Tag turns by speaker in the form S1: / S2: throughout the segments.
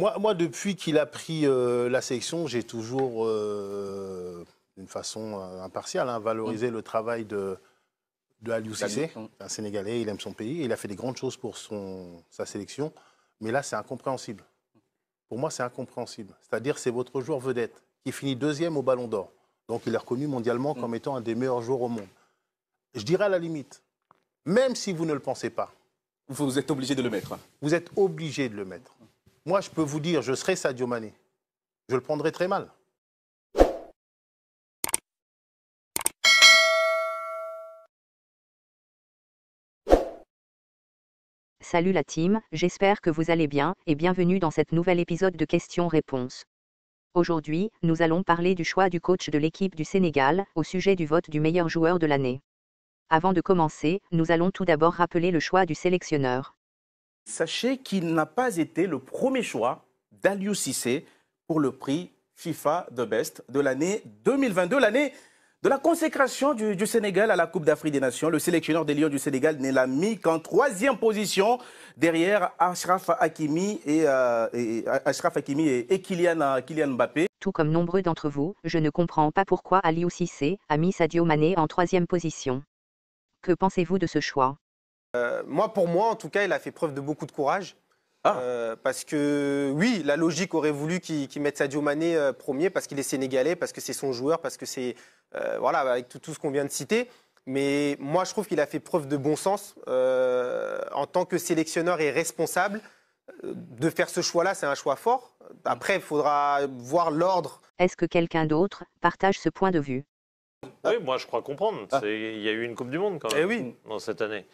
S1: Moi, depuis qu'il a pris euh, la sélection, j'ai toujours, euh, d'une façon euh, impartiale, hein, valorisé mm. le travail de, de Aliou Cissé, mm. un Sénégalais, il aime son pays, il a fait des grandes choses pour son, sa sélection, mais là c'est incompréhensible. Pour moi c'est incompréhensible. C'est-à-dire c'est votre joueur vedette qui finit deuxième au Ballon d'Or, donc il est reconnu mondialement comme mm. étant un des meilleurs joueurs au monde. Je dirais à la limite, même si vous ne le pensez pas. Vous êtes obligé de le mettre. Vous êtes obligé de le mettre. Moi, je peux vous dire, je serai Sadio Mané. Je le prendrai très mal.
S2: Salut la team, j'espère que vous allez bien et bienvenue dans cette nouvel épisode de questions-réponses. Aujourd'hui, nous allons parler du choix du coach de l'équipe du Sénégal au sujet du vote du meilleur joueur de l'année. Avant de commencer, nous allons tout d'abord rappeler le choix du sélectionneur
S3: sachez qu'il n'a pas été le premier choix d'Aliou Cissé pour le prix FIFA de Best de l'année 2022, l'année de la consécration du, Sénégal à la Coupe d'Afrique des Nations, le sélectionneur des Lions du Sénégal ne l'a mis qu'en troisième position derrière Ashraf Hakimi et, Kylian, Mbappé.
S2: Tout comme nombreux d'entre vous, je ne comprends pas pourquoi Aliou Cissé a mis Sadio Mané en troisième position. Que pensez-vous de ce choix
S4: euh, moi, pour moi, en tout cas, il a fait preuve de beaucoup de courage. Ah. Euh, parce que oui, la logique aurait voulu qu'il mette Sadio Mané euh, premier parce qu'il est sénégalais, parce que c'est son joueur, parce que c'est voilà avec tout, ce qu'on vient de citer. Mais moi, je trouve qu'il a fait preuve de bon sens en tant que sélectionneur et responsable de faire ce choix-là.
S5: C'est
S2: un choix fort. Après, il faudra voir l'ordre. Est-ce que quelqu'un d'autre partage ce point de vue
S5: Oui, moi, je crois comprendre. Ah. Il y a eu une Coupe du Monde quand eh même oui. dans cette année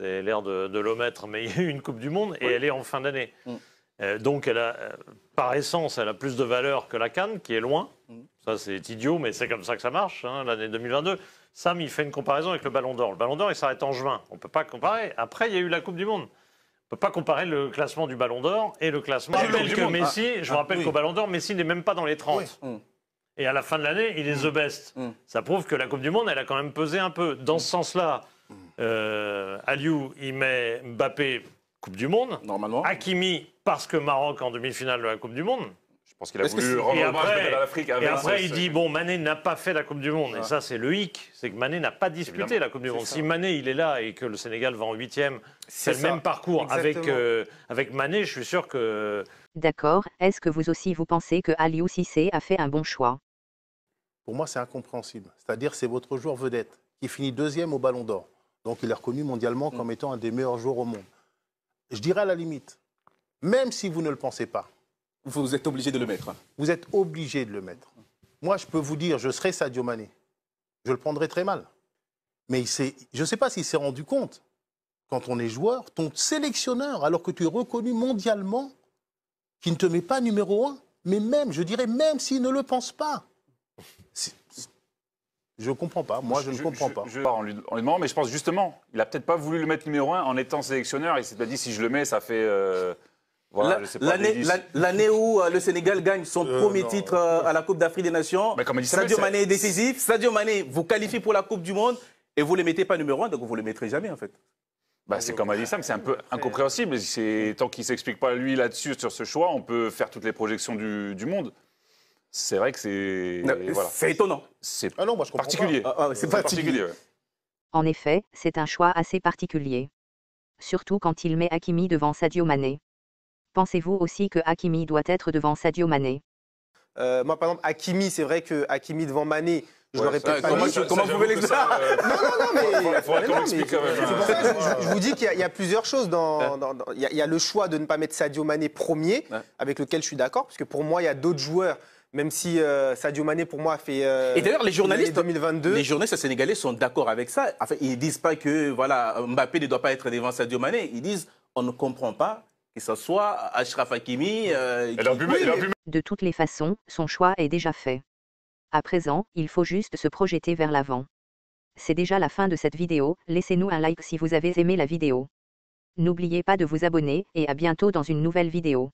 S5: l'air de, de l'omettre, mais il y a eu une Coupe du Monde et elle est en fin d'année. Mm. Euh, donc, elle a, euh, par essence, elle a plus de valeur que la Cannes, qui est loin. Mm. Ça, c'est idiot, mais c'est comme ça que ça marche, hein, l'année 2022. Sam, il fait une comparaison avec le Ballon d'Or. Le Ballon d'Or, il s'arrête en juin. On ne peut pas comparer. Après, il y a eu la Coupe du Monde. On ne peut pas comparer le classement du Ballon d'Or et le classement ah, du Messi. Ah. je vous ah, rappelle qu'au Ballon d'Or, Messi n'est même pas dans les 30. Mm. Et à la fin de l'année, il est the best. Ça prouve que la Coupe du Monde, elle a quand même pesé un peu. Dans ce sens-là, euh, Aliou, il met Mbappé, Coupe du Monde. Normalement. Hakimi, parce que Maroc en demi-finale de la Coupe du Monde. Je pense qu'il a voulu rendre hommage à l'Afrique. Hein, et après, il dit bon, Mané n'a pas fait la Coupe du Monde. Et ça, c'est le hic. C'est que Mané n'a pas disputé la Coupe du Monde. Si Mané, il est là et que le Sénégal va en huitième, c'est le même parcours. Euh, avec, Mané, je suis sûr que.
S2: D'accord. Est-ce que vous aussi, vous pensez que Aliou Sissé a fait un bon choix
S5: Pour moi,
S1: c'est incompréhensible. C'est-à-dire, c'est votre joueur vedette qui finit deuxième au Ballon d'Or. Donc il est reconnu mondialement mm. comme étant un des meilleurs joueurs au monde. Je dirais à la limite, même si vous ne le pensez pas. Vous êtes obligé de le mettre. Hein. Vous êtes obligé de le mettre. Moi, je peux vous dire, je serai Sadio Mané. Je le prendrai très mal. Mais je ne sais pas s'il s'est rendu compte, quand on est joueur, ton sélectionneur, alors que tu es reconnu mondialement, qui ne te met pas numéro un, mais même, je dirais, même s'il ne le pense pas. Je ne comprends pas. Moi, je, ne comprends pas. Je,
S3: en, lui, en, lui, demandant, mais je pense justement, il n'a peut-être pas voulu le mettre numéro 1 en étant sélectionneur. Il s'est pas dit si je le mets, ça fait. Euh, l'année où euh, le Sénégal gagne son euh, premier titre à la Coupe d'Afrique des Nations, Sadio Mané est décisif. Sadio Mané vous qualifie pour la Coupe du Monde et vous ne le mettez pas numéro 1, donc vous ne le mettrez jamais en fait. Bah, c'est comme a dit Sam, c'est un peu incompréhensible. Tant qu'il ne s'explique pas lui là-dessus, sur ce choix, on peut faire toutes les projections du, du monde c'est vrai que c'est. C'est étonnant. C'est
S2: ah particulier. Ah, ah, c'est particulier. En effet, c'est un choix assez particulier. Surtout quand il met Hakimi devant Sadio Mané. Pensez-vous aussi que Hakimi doit être devant Sadio Mané
S4: euh, Moi, par exemple, Hakimi, c'est vrai que Hakimi devant Mané, je ouais, l'aurais peut-être pas comment vous pouvez que euh, euh, Non, non, non, mais. je, vous dis qu'il y, a plusieurs choses. Dans, il, y a, le choix de ne pas mettre Sadio Mané premier, avec lequel je suis d'accord, parce que pour moi, il y a d'autres joueurs même si euh, Sadio Mané, pour moi, a fait. Euh, et d'ailleurs, les journalistes. Les
S3: journalistes sénégalais sont d'accord avec ça. Enfin, ils ne disent pas que voilà, Mbappé ne doit pas être devant Sadio Mané. Ils disent on ne comprend pas que ce soit Ashraf Hakimi. Euh,
S2: de toutes les façons, son choix est déjà fait. À présent, il faut juste se projeter vers l'avant. C'est déjà la fin de cette vidéo, laissez-nous un like si vous avez aimé la vidéo. N'oubliez pas de vous abonner, et à bientôt dans une nouvelle vidéo.